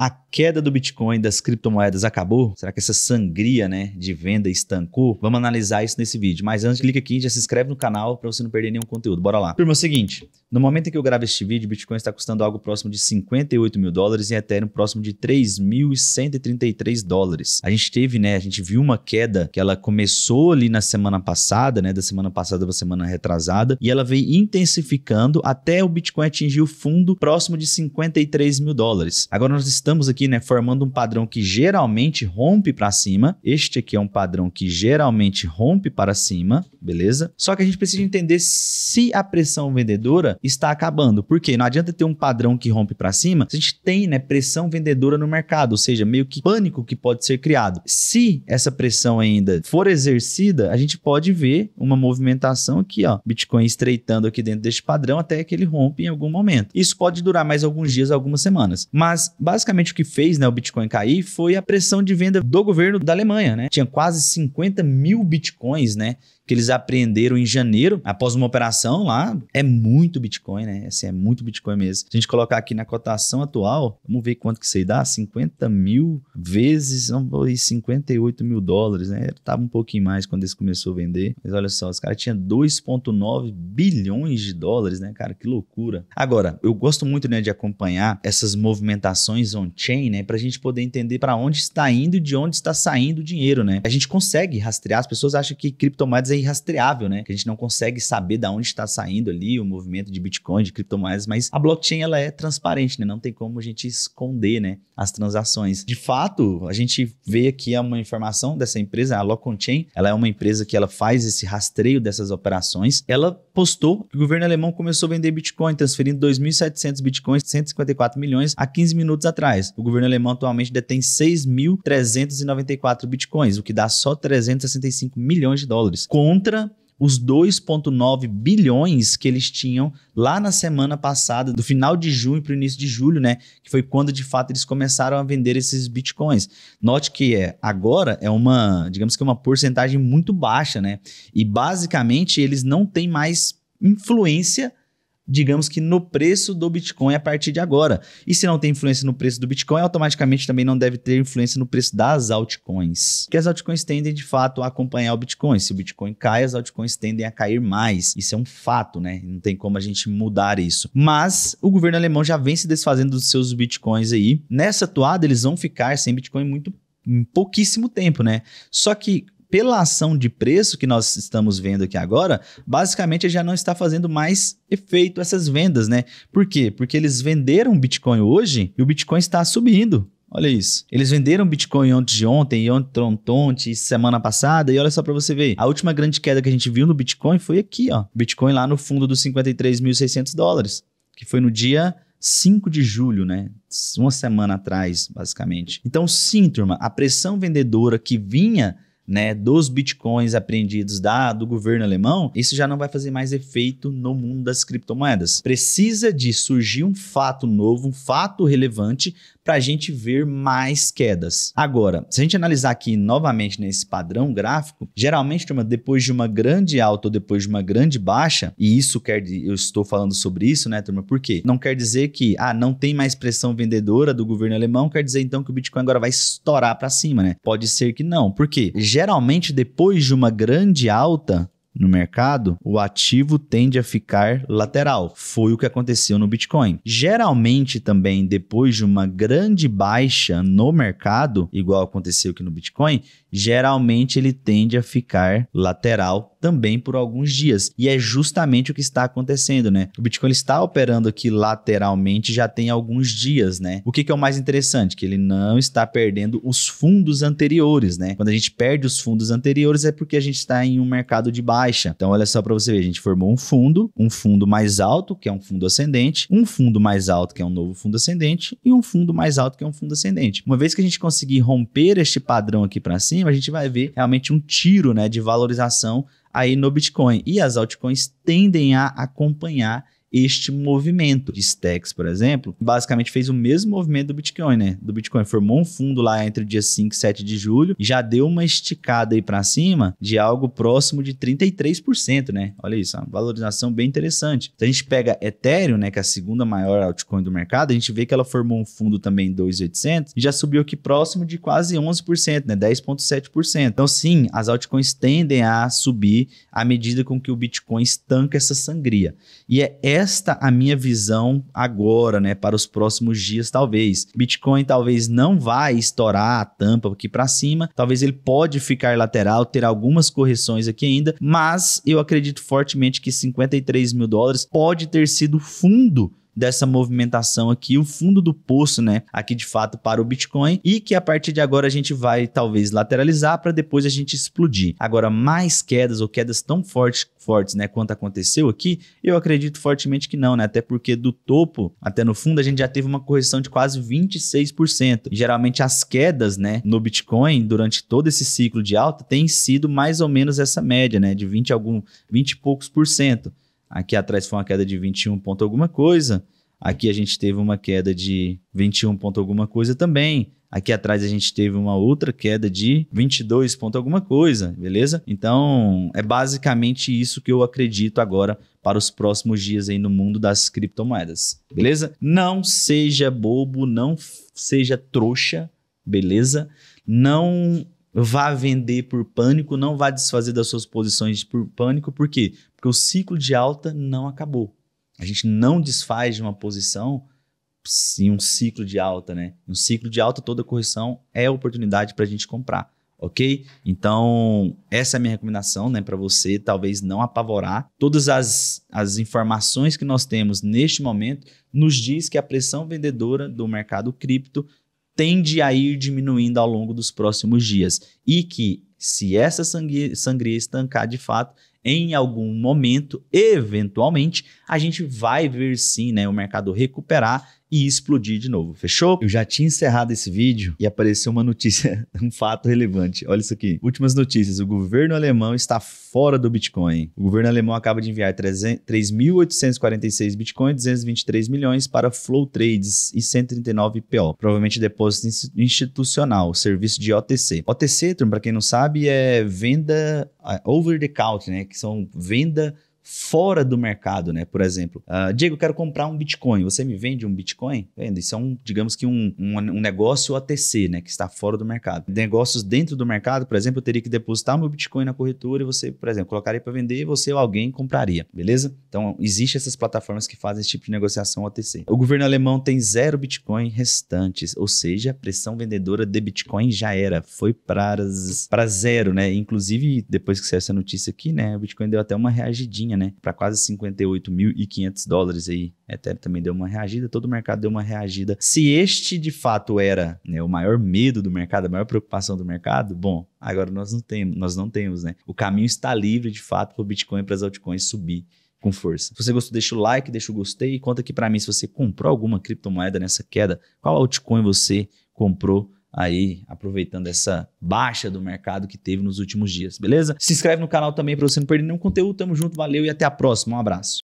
a queda do Bitcoin, das criptomoedas acabou? Será que essa sangria né, de venda estancou? Vamos analisar isso nesse vídeo. Mas antes, clica aqui e já se inscreve no canal para você não perder nenhum conteúdo. Bora lá. Turma, é o seguinte. No momento em que eu gravo este vídeo, o Bitcoin está custando algo próximo de 58 mil dólares e Ethereum próximo de 3.133 dólares. A gente teve, né? A gente viu uma queda que ela começou ali na semana passada, né? Da semana passada para semana retrasada, e ela veio intensificando até o Bitcoin atingir o fundo próximo de 53 mil dólares. Agora nós estamos aqui aqui, né, formando um padrão que geralmente rompe para cima. Este aqui é um padrão que geralmente rompe para cima beleza? Só que a gente precisa entender se a pressão vendedora está acabando. Porque não adianta ter um padrão que rompe para cima se a gente tem né, pressão vendedora no mercado, ou seja, meio que pânico que pode ser criado. Se essa pressão ainda for exercida, a gente pode ver uma movimentação aqui, ó, Bitcoin estreitando aqui dentro deste padrão até que ele rompe em algum momento. Isso pode durar mais alguns dias, algumas semanas. Mas basicamente o que fez né, o Bitcoin cair foi a pressão de venda do governo da Alemanha, né? Tinha quase 50 mil bitcoins, né? Que eles aprenderam apreenderam em janeiro, após uma operação lá. É muito Bitcoin, né? Assim, é muito Bitcoin mesmo. Se a gente colocar aqui na cotação atual, vamos ver quanto que isso aí dá, 50 mil vezes, não, 58 mil dólares, né? Tava um pouquinho mais quando esse começou a vender. Mas olha só, os caras tinham 2,9 bilhões de dólares, né, cara? Que loucura. Agora, eu gosto muito, né, de acompanhar essas movimentações on-chain, né? Pra gente poder entender para onde está indo e de onde está saindo o dinheiro, né? A gente consegue rastrear, as pessoas acham que criptomoedas é irrastreável Rastreável, né? Que a gente não consegue saber de onde está saindo ali o movimento de Bitcoin, de criptomoedas, mas a blockchain ela é transparente, né? Não tem como a gente esconder, né? As transações. De fato, a gente vê aqui uma informação dessa empresa, a Loconchain, ela é uma empresa que ela faz esse rastreio dessas operações. Ela postou que o governo alemão começou a vender Bitcoin, transferindo 2.700 Bitcoins, 154 milhões, há 15 minutos atrás. O governo alemão atualmente detém 6.394 Bitcoins, o que dá só 365 milhões de dólares. Conta contra os 2,9 bilhões que eles tinham lá na semana passada, do final de junho para o início de julho, né? Que foi quando de fato eles começaram a vender esses bitcoins. Note que é, agora é uma, digamos que é uma porcentagem muito baixa, né? E basicamente eles não têm mais influência digamos que no preço do Bitcoin a partir de agora. E se não tem influência no preço do Bitcoin, automaticamente também não deve ter influência no preço das altcoins. Porque as altcoins tendem de fato a acompanhar o Bitcoin. Se o Bitcoin cai, as altcoins tendem a cair mais. Isso é um fato, né? Não tem como a gente mudar isso. Mas o governo alemão já vem se desfazendo dos seus Bitcoins aí. Nessa toada, eles vão ficar sem Bitcoin muito em pouquíssimo tempo, né? Só que pela ação de preço que nós estamos vendo aqui agora, basicamente já não está fazendo mais efeito essas vendas, né? Por quê? Porque eles venderam Bitcoin hoje e o Bitcoin está subindo. Olha isso. Eles venderam Bitcoin antes de ontem, e ontem, ontem, semana passada, e olha só para você ver. A última grande queda que a gente viu no Bitcoin foi aqui, ó. Bitcoin lá no fundo dos 53.600 dólares, que foi no dia 5 de julho, né? Uma semana atrás, basicamente. Então, sim, turma, a pressão vendedora que vinha né, dos bitcoins apreendidos da, do governo alemão, isso já não vai fazer mais efeito no mundo das criptomoedas. Precisa de surgir um fato novo, um fato relevante para a gente ver mais quedas. Agora, se a gente analisar aqui novamente nesse padrão gráfico, geralmente, turma, depois de uma grande alta ou depois de uma grande baixa, e isso quer eu estou falando sobre isso, né, turma? Por quê? Não quer dizer que ah, não tem mais pressão vendedora do governo alemão, quer dizer então que o Bitcoin agora vai estourar para cima, né? Pode ser que não. Por quê? Geralmente, depois de uma grande alta, no mercado, o ativo tende a ficar lateral. Foi o que aconteceu no Bitcoin. Geralmente também depois de uma grande baixa no mercado, igual aconteceu aqui no Bitcoin, geralmente ele tende a ficar lateral também por alguns dias. E é justamente o que está acontecendo, né? O Bitcoin está operando aqui lateralmente já tem alguns dias, né? O que, que é o mais interessante? Que ele não está perdendo os fundos anteriores, né? Quando a gente perde os fundos anteriores é porque a gente está em um mercado de baixa baixa. Então, olha só para você ver, a gente formou um fundo, um fundo mais alto, que é um fundo ascendente, um fundo mais alto, que é um novo fundo ascendente, e um fundo mais alto, que é um fundo ascendente. Uma vez que a gente conseguir romper este padrão aqui para cima, a gente vai ver realmente um tiro né, de valorização aí no Bitcoin. E as altcoins tendem a acompanhar este movimento. De Stacks, por exemplo, basicamente fez o mesmo movimento do Bitcoin, né? Do Bitcoin. Formou um fundo lá entre o dia 5 e 7 de julho, já deu uma esticada aí para cima de algo próximo de 33%, né? Olha isso, é uma valorização bem interessante. Se a gente pega Ethereum, né, que é a segunda maior altcoin do mercado, a gente vê que ela formou um fundo também em 2.800 e já subiu aqui próximo de quase 11%, né? 10.7%. Então, sim, as altcoins tendem a subir à medida com que o Bitcoin estanca essa sangria. E é esta a minha visão agora, né, para os próximos dias talvez. Bitcoin talvez não vá estourar a tampa aqui para cima, talvez ele pode ficar lateral, ter algumas correções aqui ainda, mas eu acredito fortemente que 53 mil dólares pode ter sido fundo dessa movimentação aqui, o fundo do poço, né? Aqui de fato para o Bitcoin e que a partir de agora a gente vai talvez lateralizar para depois a gente explodir. Agora, mais quedas ou quedas tão fortes, fortes, né? Quanto aconteceu aqui, eu acredito fortemente que não, né? Até porque do topo até no fundo a gente já teve uma correção de quase 26%. Geralmente as quedas, né, no Bitcoin durante todo esse ciclo de alta tem sido mais ou menos essa média, né? De 20 algum 20 e poucos por cento. Aqui atrás foi uma queda de 21 ponto alguma coisa. Aqui a gente teve uma queda de 21 ponto alguma coisa também. Aqui atrás a gente teve uma outra queda de 22 ponto alguma coisa, beleza? Então, é basicamente isso que eu acredito agora para os próximos dias aí no mundo das criptomoedas, beleza? Não seja bobo, não seja trouxa, beleza? Não vá vender por pânico, não vá desfazer das suas posições por pânico, por quê? Porque o ciclo de alta não acabou. A gente não desfaz de uma posição em um ciclo de alta, né? Um ciclo de alta, toda correção é oportunidade para a gente comprar, ok? Então, essa é a minha recomendação, né? Para você, talvez não apavorar. Todas as, as informações que nós temos neste momento nos diz que a pressão vendedora do mercado cripto tende a ir diminuindo ao longo dos próximos dias. E que, se essa sangria, sangria estancar de fato, em algum momento, eventualmente, a gente vai ver sim né, o mercado recuperar e explodir de novo. Fechou? Eu já tinha encerrado esse vídeo e apareceu uma notícia, um fato relevante. Olha isso aqui. Últimas notícias. O governo alemão está fora do Bitcoin. O governo alemão acaba de enviar 3.846 Bitcoin, 223 milhões para Flow Trades e 139 PO. Provavelmente depósito institucional, serviço de OTC. OTC, para quem não sabe, é venda é, over the counter, né? Que são venda fora do mercado, né? Por exemplo, uh, Diego, quero comprar um Bitcoin. Você me vende um Bitcoin? Vendo. Isso é um, digamos que um, um, um, negócio OTC, né? Que está fora do mercado. Negócios dentro do mercado, por exemplo, eu teria que depositar meu Bitcoin na corretora e você, por exemplo, colocaria para vender e você ou alguém compraria, beleza? Então, existem essas plataformas que fazem esse tipo de negociação OTC. O governo alemão tem zero Bitcoin restantes, ou seja, a pressão vendedora de Bitcoin já era, foi para zero, né? Inclusive, depois que saiu essa notícia aqui, né? O Bitcoin deu até uma reagidinha baixinha, né, para quase 58.500 dólares aí. Ethereum também deu uma reagida, todo o mercado deu uma reagida. Se este de fato era né, o maior medo do mercado, a maior preocupação do mercado, bom, agora nós não temos, nós não temos, né? O caminho está livre de fato para o Bitcoin e para as altcoins subir com força. Se você gostou, deixa o like, deixa o gostei e conta aqui para mim se você comprou alguma criptomoeda nessa queda, qual altcoin você comprou aí aproveitando essa baixa do mercado que teve nos últimos dias, beleza? Se inscreve no canal também para você não perder nenhum conteúdo. Tamo junto, valeu e até a próxima. Um abraço.